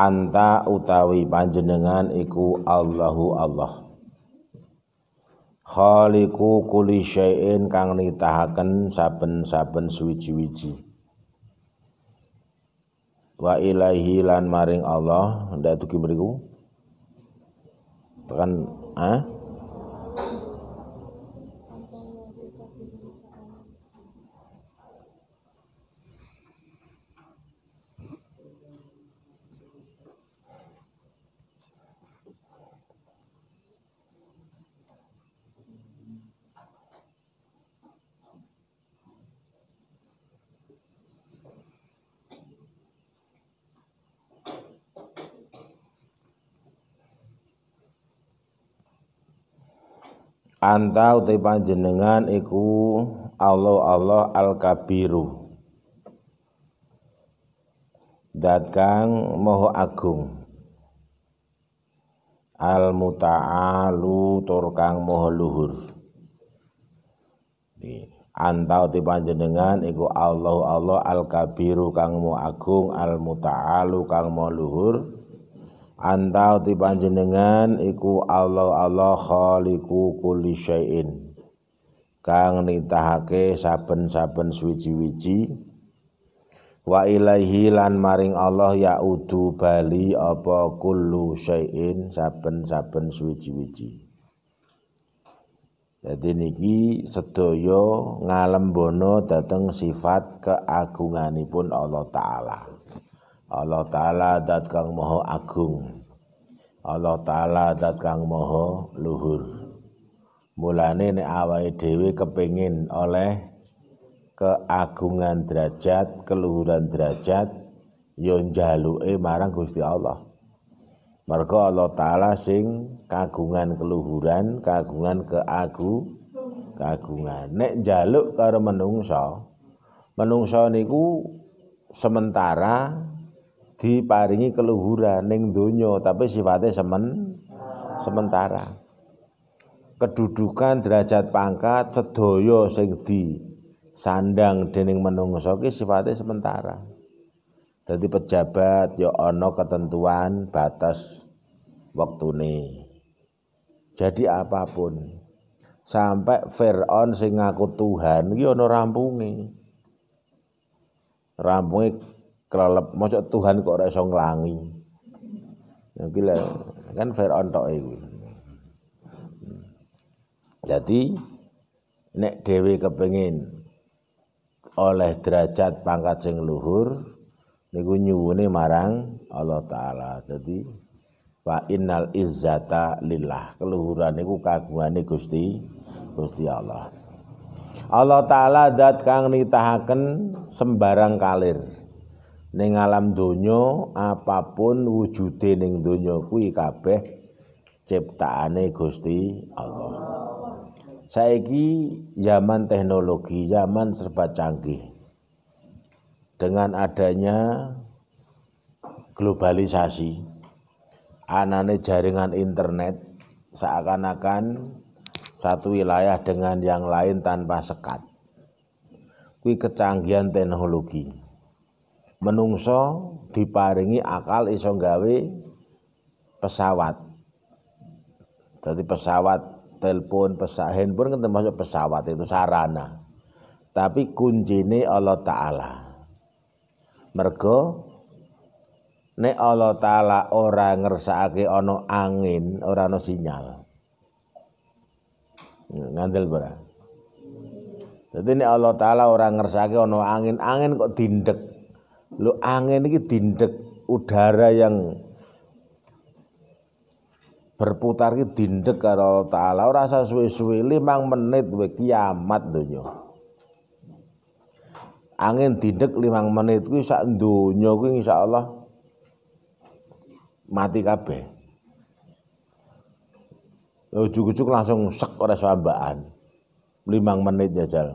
anta utawi panjenengan iku Allahu Allah Khaliku kuli syai'in kang nitahaken saben-saben suwiji-wiji Wa ilaihi lan maring Allah ndak tuki mriku kan ah anta utai panjenengan iku Allah Allah al kabiru datang moho agung al muta'alu tur moho luhur anta utai panjenengan iku Allah Allah al kabiru kang moho agung al muta'alu kang moho luhur Antau ti panjenengan iku Allah Allah khaliqu kulli syai'in. Kang nitahake saben-saben suwiji-wiji wa ilaihi lan maring Allah yaudu bali apa kullu syai'in saben-saben suwiji-wiji. Jadi niki sedaya ngalembono dateng sifat keagunganipun Allah taala. Allah taala dat kang maha agung Allah taala dat kang maha luhur mulane nek awake dhewe kepengin oleh keagungan derajat keluhuran derajat ya njaluke marang Gusti Allah Mergo Allah Ta'ala sing kagungan keluhuran, kagungan keagu, kagungan. Nek jaluk karo menungso, menungso niku sementara diparingi keluhuran ning donya tapi sifatnya semen sementara. Kedudukan derajat pangkat sedaya sing di sandang dening menungso ki sifatnya sementara. Jadi pejabat ya ono ketentuan batas waktuni Jadi apapun sampai Firaun sing ngaku Tuhan iki ya ana rampungi rampungi kelelep mosok Tuhan kok ora iso nglangi gila ya, kan Firaun tok iku hmm. jadi nek Dewi kepengin oleh derajat pangkat sing luhur niku nyuwune marang Allah taala dadi wa innal izzata lillah keluhuran niku kagungane Gusti Gusti Allah Allah taala dat kang nitahaken sembarang kalir ning alam donya apapun wujude ning donya kuwi kabeh ciptaane Gusti Allah. Saiki zaman teknologi, zaman serba canggih. Dengan adanya globalisasi, anane jaringan internet seakan-akan satu wilayah dengan yang lain tanpa sekat. Kuwi kecanggihan teknologi menungso diparingi akal iso gawe pesawat. Jadi pesawat, telepon, pesawat, handphone kan termasuk pesawat itu sarana. Tapi kunci ini Allah Ta'ala. Mergo nek Allah Ta'ala ora ngersakake ono angin, orang ana sinyal. Ngandel ora? Jadi nek Allah Ta'ala ora ngersakake ono angin, angin kok dindek Lu angin ini dindek udara yang berputar ini dindek karo taala ora usah suwe limang menit we kiamat dunia, angin dindek limang menit kuwi dunia ku kuwi Allah mati kabeh ujuk-ujuk langsung sek ora sambakan limang menit jajal ya,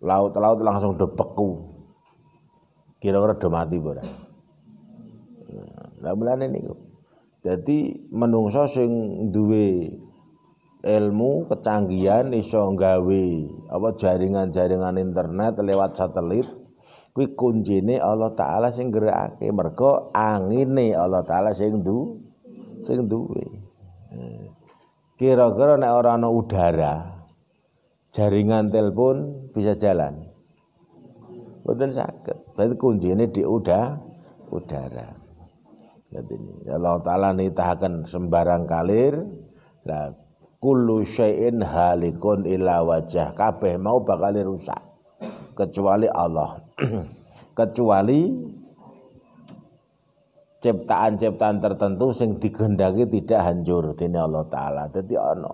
laut-laut langsung do beku. Kira-kira do mati ora. Lah mulane jadi Dadi menungso sing duwe ilmu kecanggihan iso nggawe apa jaringan-jaringan internet lewat satelit kuwi kuncine Allah taala sing gerakake mergo angine Allah taala sing du sing duwe nah, kira-kira nek ora ana udara jaringan telepon bisa jalan. Betul sakit. Tapi ini di udah, udara. Jadi ini Allah Taala tahakan sembarang kalir. Nah, kullu syai'in halikun ila wajah. Kabeh mau bakal rusak kecuali Allah. kecuali ciptaan-ciptaan tertentu sing digendaki tidak hancur dene Allah taala. Jadi ana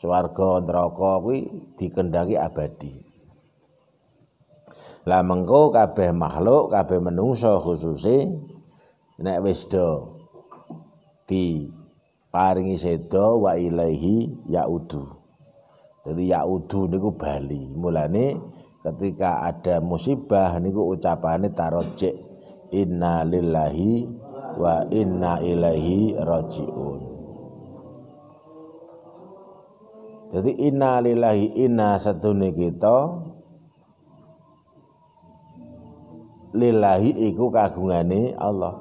swarga neraka kuwi dikendaki abadi lah mengko kabeh makhluk kabeh menungso khususe nek wis do di paringi sedo wa ilaihi yaudu jadi yaudu niku bali mulane ketika ada musibah niku ucapane tarojek inna lillahi wa inna ilaihi rajiun Jadi inna ina inna satune kita lillahi iku kagungane Allah.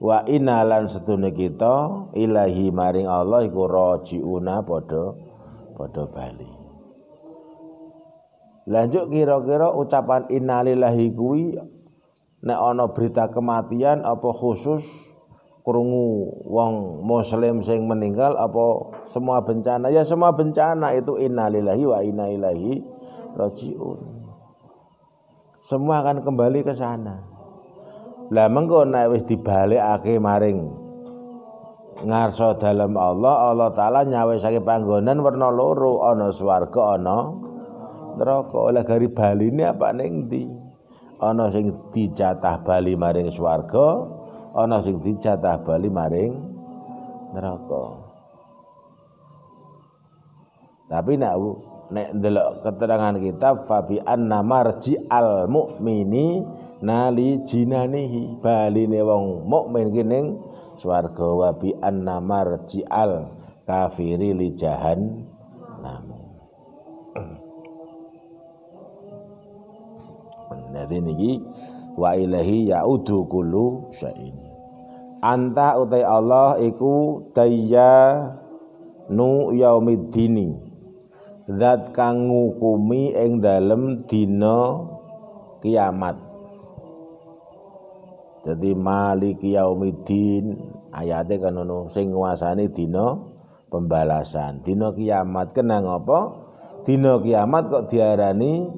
Wa inalal lan kita ilahi maring Allah iku rajiuna padha padha bali. Lanjut kira-kira ucapan innalillahi kuwi nek ana berita kematian apa khusus krungu wong muslim sing meninggal apa semua bencana ya semua bencana itu innalillahi wa inna ilaihi rajiun semua akan kembali ke sana lah mengko nek wis dibalekake maring ngarsa dalam Allah Allah taala nyawisake panggonan warna loro ana swarga ana neraka oleh gari baline apa ning ndi ana sing dijatah bali maring swarga ana sing dijatah bali maring neraka tapi nak nek ndelok keterangan kitab fabi anna marji al mukmini nali jinanihi baline wong mukmin kining swarga wa bi anna marji al kafiri li jahan Jadi niki wa ilahi yaudu kullu syai'in. Anta utai Allah iku daya nu yaumiddini zat kang ngukumi ing dalem dina kiamat jadi maliki yaumiddin ayate kan ono sing nguasani dina pembalasan dina kiamat kenang apa dina kiamat kok diarani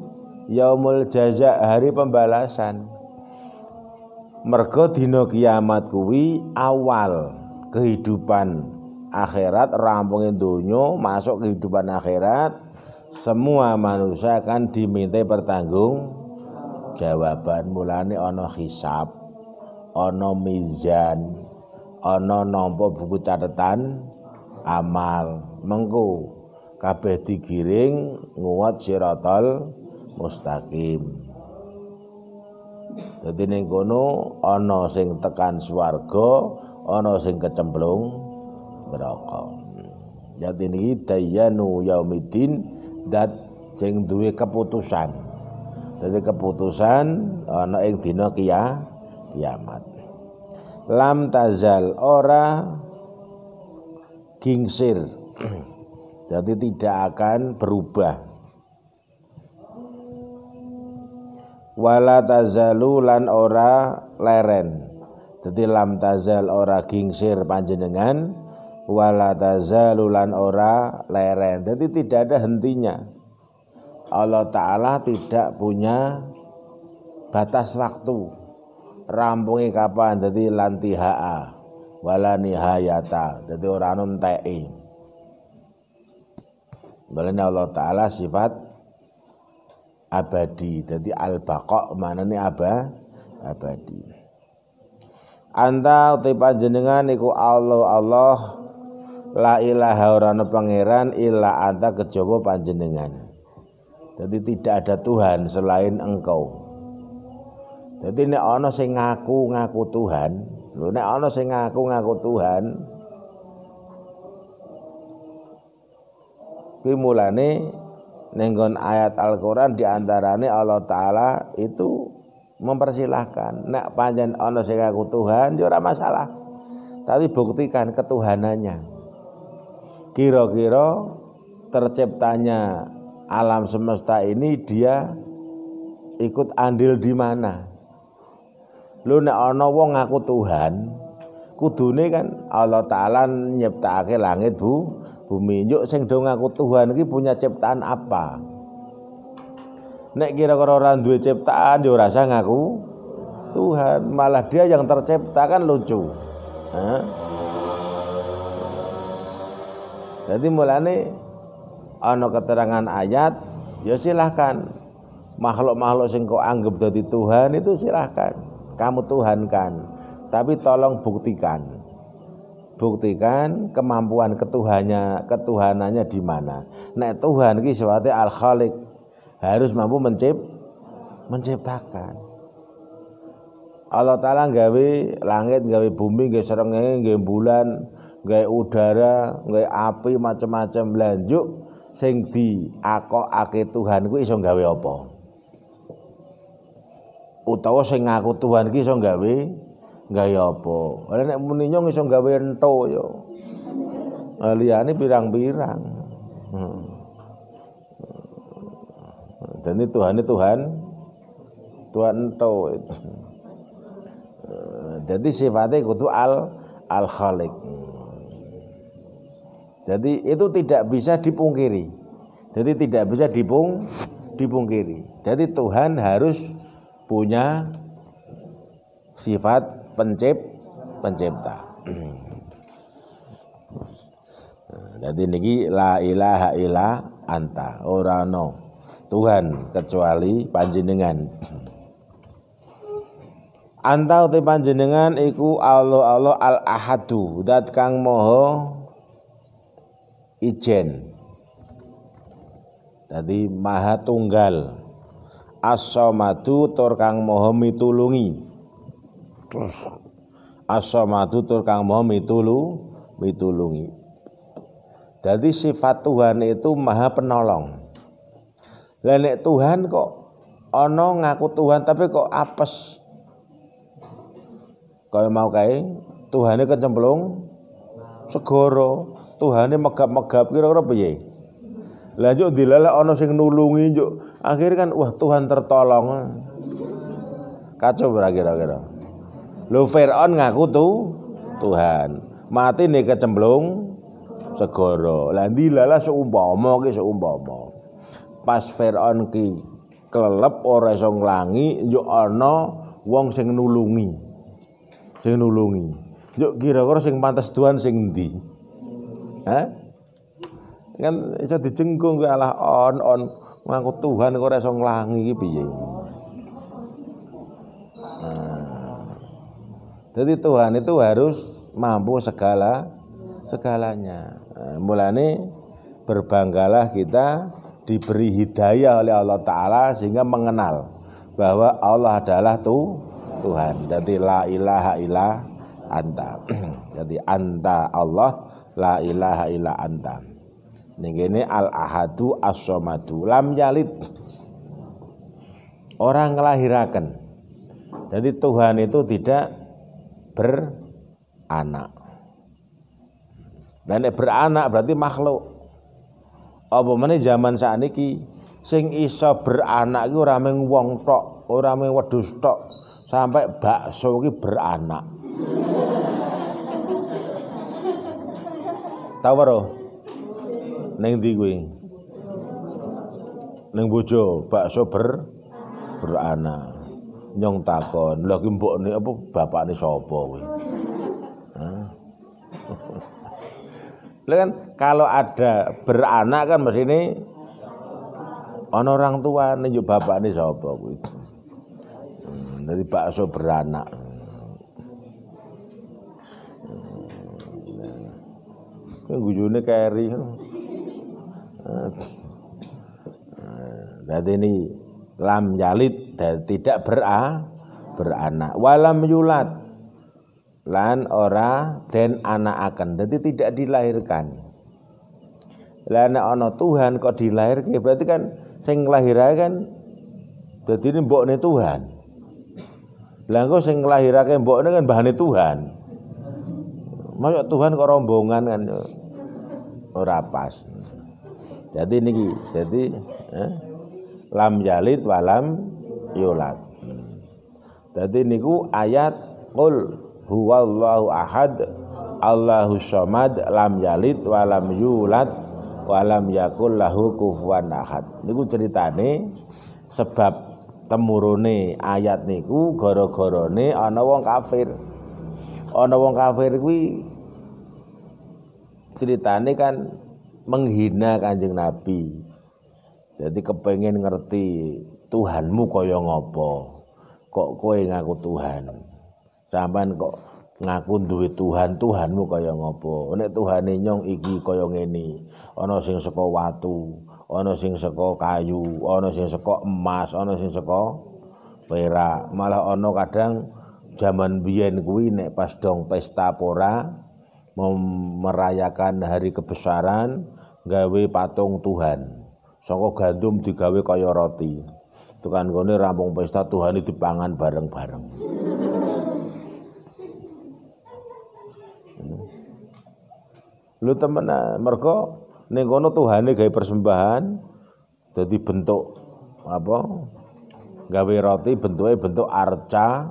yaumul jaza hari pembalasan mergo dina kiamat kuwi awal kehidupan akhirat rampunge donya masuk kehidupan akhirat semua manusia akan diminta pertanggung jawaban mulane ana hisab ana mizan ana nampa buku catatan amal mengko kabeh digiring nguwat siratal mustaqim Dadi ning kono ana sing tekan swarga, ana sing kecemplung neraka. Jadi niki dayanu yaumiddin dat sing duwe keputusan. Dadi keputusan ana ing dina kia kiamat. Lam tazal ora gingsir. Jadi tidak akan berubah. wala tazalu lan ora leren jadi lam tazal ora gingsir panjenengan wala tazalu lan ora leren jadi tidak ada hentinya Allah Ta'ala tidak punya batas waktu rampungi kapan jadi lantihaa wala nihayata jadi orang nuntai Balanya Allah Ta'ala sifat abadi. Jadi al-baqa nih apa? Abadi. Anta uti panjenengan iku Allah Allah la ilaha ora pangeran illa anta kejowo panjenengan. Jadi tidak ada Tuhan selain engkau. Jadi ini ono sing ngaku ngaku Tuhan, Lu nek ana sing ngaku ngaku Tuhan, kuwi mulane nenggon ayat Al-Quran diantaranya Allah Ta'ala itu mempersilahkan nak panjen ono sing aku Tuhan ya ora masalah tapi buktikan ketuhanannya kira-kira terciptanya alam semesta ini dia ikut andil di mana lu nek ono wong aku Tuhan kudune kan Allah taala nyiptake langit bu bumi. Yuk sing do ngaku Tuhan iki punya ciptaan apa? Nek kira-kira orang duwe ciptaan yo ya rasa ngaku Tuhan, malah dia yang tercipta kan lucu. Hah? Jadi mulane ana keterangan ayat ya silahkan makhluk-makhluk sing kau anggap jadi Tuhan itu silahkan kamu Tuhan kan, tapi tolong buktikan buktikan kemampuan ketuhannya ketuhanannya di mana nek Tuhan ki sewate al khalik harus mampu mencip menciptakan Allah Ta'ala gawe langit, gawe bumi, gawe serengenge, gawe bulan, gawe udara, gawe api, macam-macam lanjuk sing di akokake Tuhan ku iso gawe apa? Utawa sing ngaku Tuhan ki iso gawe gawe apa ada nek muni nyong iso gawe entuk yo liyane pirang-pirang hmm. dan jadi Tuhan Tuhan Tuhan eh, itu jadi sifatnya kudu al al khalik jadi itu tidak bisa dipungkiri jadi tidak bisa dipung dipungkiri jadi Tuhan harus punya sifat pencip pencipta. Jadi hmm. nah, niki la ilaha illa anta ora no Tuhan kecuali panjenengan. Anta uti panjenengan iku Allah Allah al ahadu dat kang moho ijen. Jadi maha tunggal. as tur kang moho mitulungi. Asamatu tur kang mau mitulu mitulungi. Jadi sifat Tuhan itu maha penolong. lenek Tuhan kok ono ngaku Tuhan tapi kok apes. Kau mau Tuhan ini e kecemplung segoro, ini e megap-megap kira-kira piye? ya? njuk ono ono sing nulungi juk. Akhir kan wah Tuhan tertolong. Kacau berakhir-akhir. Lu Fir'aun ngaku tuh Tuhan. Mati nih kecemplung segoro. landi ndi lala seumpama ke seumpama. Pas Fir'aun ki kelelep ora iso nglangi yo ana wong sing nulungi. Sing nulungi. Jo kira-kira sing pantas Tuhan sing di Kan iso dijengkung ke Allah on on ngaku Tuhan kok ora iso nglangi iki Jadi Tuhan itu harus mampu segala segalanya. mulai nah, mulane berbanggalah kita diberi hidayah oleh Allah Ta'ala sehingga mengenal bahwa Allah adalah tuh Tuhan. Jadi la ilaha illa anta. Jadi anta Allah la ilaha illa anta. Ini al ahadu as-somadu lam yalid. Orang melahirakan. Jadi Tuhan itu tidak beranak. Dan beranak berarti makhluk. Apa meneh zaman sakniki sing iso beranak iku orang mung wong tok, orang mung tok, sampai bakso iki beranak. Tahu ora? neng di gue neng bojo bakso ber beranak nyong takon, lha ki mbokne apa bapakne sapa kuwi? kan kalau ada beranak kan mesti ini ana orang tua nih yo bapakne sapa kuwi. Hmm, dari bakso beranak. Kuwi hmm. guyune keri. Nah, dadi ini lam jalit dan tidak bera beranak walam yulat lan ora den anak akan jadi tidak dilahirkan anak ono Tuhan kok dilahirkan berarti kan sing lahirake kan dadi ini mbokne Tuhan lah kok sing lahirake mbokne kan bahane Tuhan Masuk Tuhan kok rombongan kan ora pas jadi niki jadi eh, lam jalid walam Yulat. Jadi niku ayat qul huwallahu ahad Allahu samad lam yalid walam yulat walam yakul lahu ahad. Niku ceritane sebab temurune ayat niku gara-garane ana wong kafir. Ana wong kafir kuwi ceritane kan menghina Kanjeng Nabi. Jadi kepengen ngerti Tuhanmu kaya ngopo? Kok kowe ngaku Tuhan? Sampean kok ngaku duwe Tuhan, Tuhanmu kaya ngopo? Nek Tuhane nyong iki kaya ngene, ana sing saka watu, ana sing saka kayu, ana sing saka emas, ana sing saka perak. Malah ana kadang jaman biyen kuwi nek pas dong pesta pora merayakan hari kebesaran gawe patung Tuhan. Saka gandum digawe kaya roti tekan kene rampung pesta Tuhan itu pangan bareng-bareng. Hmm. Lu temen eh, mergo ning kono Tuhane gawe persembahan jadi bentuk apa? Gawe roti bentuknya bentuk arca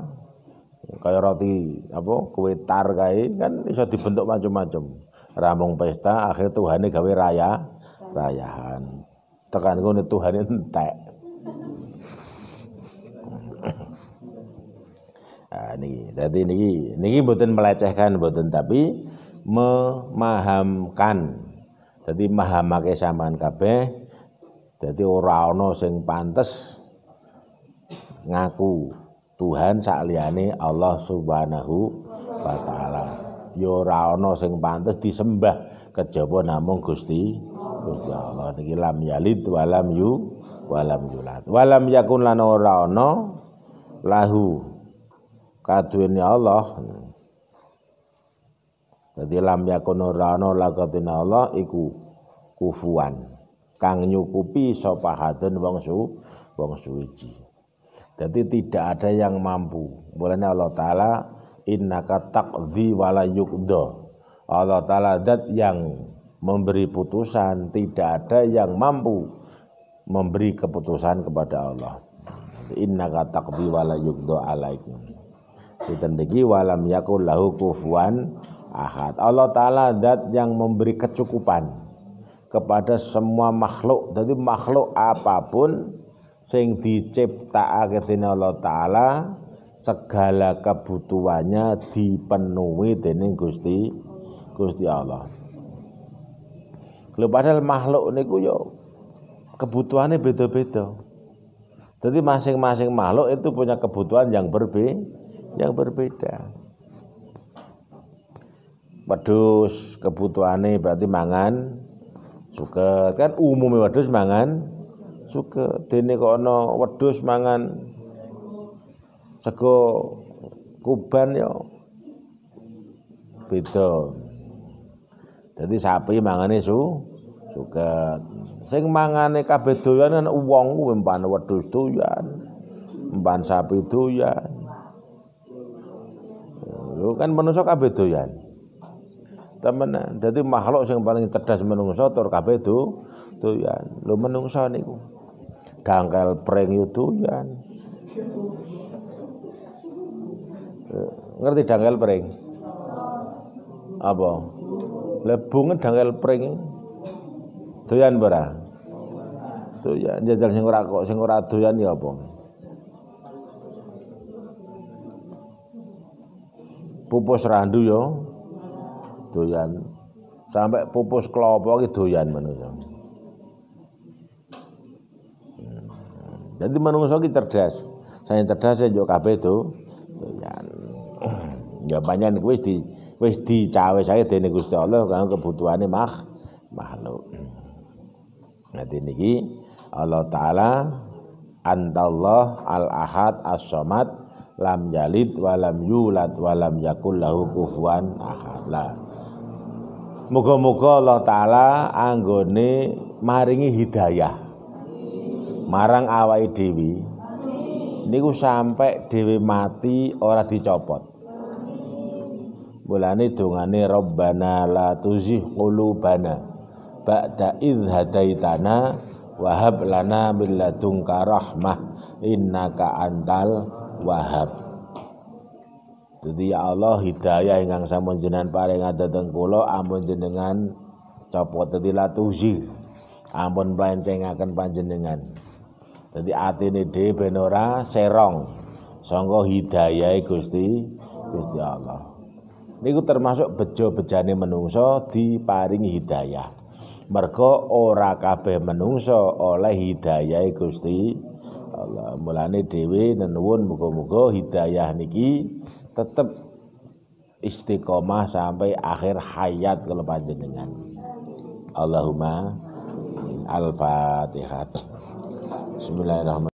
kayak roti apa kue tar kae kan bisa dibentuk macam-macam. Ramong pesta akhir Tuhan Tuhane gawe raya rayahan. Tekan kono Tuhane entek. Nah, niki. Dadi niki niki mboten melecehkan mboten tapi memahamkan. Jadi mahamake sampean kabeh. Jadi ora ana sing pantes ngaku Tuhan sakliyane Allah Subhanahu wa taala. Ya ora sing pantes disembah kejaba namung Gusti Gusti Allah. Niki lam yalid walam yu walam yulat. Walam yakun lan ora lahu kadhuene Allah jadi lam yakun ora ana lakatine Allah iku kufuan kang nyukupi sapa hadun wong su wong suci. jadi tidak ada yang mampu Mulane Allah taala innaka taqdhi wala yukdo Allah taala zat yang memberi putusan tidak ada yang mampu memberi keputusan kepada Allah innaka taqdi wala yukdo alaikum Pinten walam yakul lahu kufuan ahad. Allah taala zat yang memberi kecukupan kepada semua makhluk. Jadi makhluk apapun sing diciptakake dening Allah taala segala kebutuhannya dipenuhi dening Gusti Gusti Allah. Lho padahal makhluk niku yo kebutuhannya beda-beda. Jadi masing-masing makhluk itu punya kebutuhan yang berbeda yang berbeda. Wedus kebutuhane berarti mangan suka Kan umumnya wedus mangan suka Dene kok ana mangan sego kuban ya beda. jadi sapi mangane su suka Sing mangane kabeh doyan kan wong kuwi mpan wedus doyan, mpan sapi doyan. Yo kan manusa kabeh doyan. Temenan. jadi makhluk yang paling cerdas menungso tur kabeh do doyan. Lho menungso niku dangkal pring yo doyan. Ngerti dangkal pring? Apa? Lebunge dangkal pring. E. Doyan ora? Doyan jajal sing ora kok sing ora doyan ya apa? pupus randu yo, ya. doyan. Sampai pupus klopo iki doyan manusia Jadi hmm. manusia ki cerdas. Saya cerdas saya juga kabeh itu doyan. Ya banyak wis di wis cawe saya dene Gusti Allah kanggo kebutuhane mah makhluk. Nanti hmm. niki Allah taala Antallah al-Ahad as-Samad lam yalid walam yulad walam yakul lahu kufuan ahad. Lah. Muga-muga Allah taala anggone maringi hidayah marang awake dhewe. Niku sampai dhewe mati ora dicopot. Mulane dongane Rabbana la tuzigh qulubana ba'da idh hadaitana wa hab lana min ladunka rahmah innaka antal Wahab Jadi ya Allah hidayah ingkang sampun jenengan paringaken dhateng kula ampun jenengan copot dadi latuzi. Ampun plancengaken panjenengan. Dadi atine dhewe ben ora serong sangka hidayahe Gusti Gusti Allah. Niku termasuk bejo-bejane menungso diparingi hidayah. Mergo ora kabeh menungso oleh hidayahe Gusti Allah mulane dhewe nenuwun muga-muga hidayah niki tetep istiqomah sampai akhir hayat kalau panjenengan. Allahumma al-Fatihah. Bismillahirrahmanirrahim.